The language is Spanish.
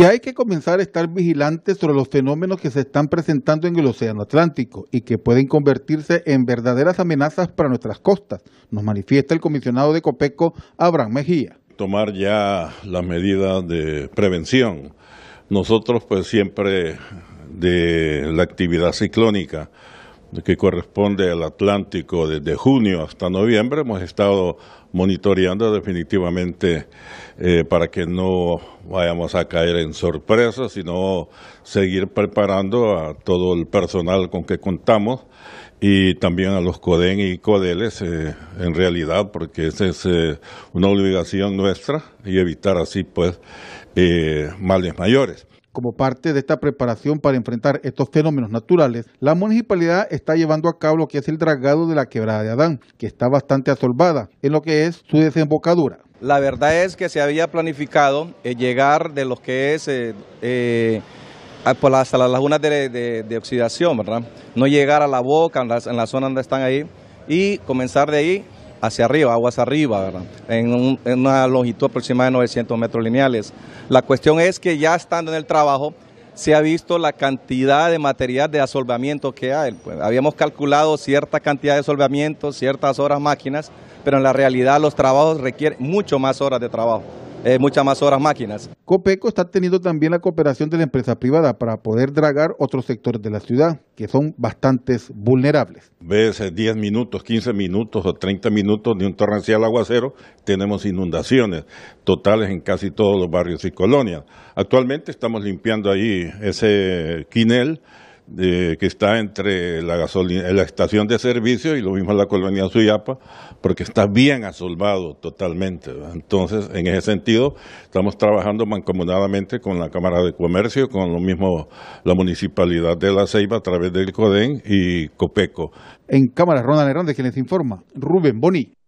que hay que comenzar a estar vigilantes sobre los fenómenos que se están presentando en el Océano Atlántico y que pueden convertirse en verdaderas amenazas para nuestras costas, nos manifiesta el comisionado de Copeco, Abraham Mejía. Tomar ya las medidas de prevención. Nosotros pues siempre de la actividad ciclónica que corresponde al Atlántico desde junio hasta noviembre. Hemos estado monitoreando definitivamente eh, para que no vayamos a caer en sorpresas, sino seguir preparando a todo el personal con que contamos y también a los CODEN y CODELES eh, en realidad, porque esa es eh, una obligación nuestra y evitar así pues males mayores. Como parte de esta preparación para enfrentar estos fenómenos naturales, la municipalidad está llevando a cabo lo que es el dragado de la quebrada de Adán, que está bastante asolvada en lo que es su desembocadura. La verdad es que se había planificado eh, llegar de lo que es eh, eh, hasta las lagunas de, oxidación, ¿verdad? No llegar a la boca, en la, en la zona donde están ahí, y comenzar de ahí hacia arriba, aguas arriba, En, una longitud aproximada de 900 metros lineales. La cuestión es que ya estando en el trabajo se ha visto la cantidad de material de asolvamiento que hay. Pues, habíamos calculado cierta cantidad de asolvamiento, ciertas horas máquinas, pero en la realidad los trabajos requieren mucho más horas de trabajo. Eh, muchas más horas máquinas. Copeco está teniendo también la cooperación de la empresa privada para poder dragar otros sectores de la ciudad que son bastantes vulnerables. Ves 10 eh, minutos, 15 minutos o 30 minutos de un torrencial aguacero, tenemos inundaciones totales en casi todos los barrios y colonias. Actualmente estamos limpiando ahí ese quinel que está entre eh, la, estación de servicio y lo mismo la colonia Suyapa, porque está bien asolvado totalmente. Entonces, en ese sentido, estamos trabajando mancomunadamente con la Cámara de Comercio, con lo mismo la Municipalidad de La Ceiba a través del CODEN y COPECO. En Cámara, Ronald Hernández, que les informa, Rubén Boni.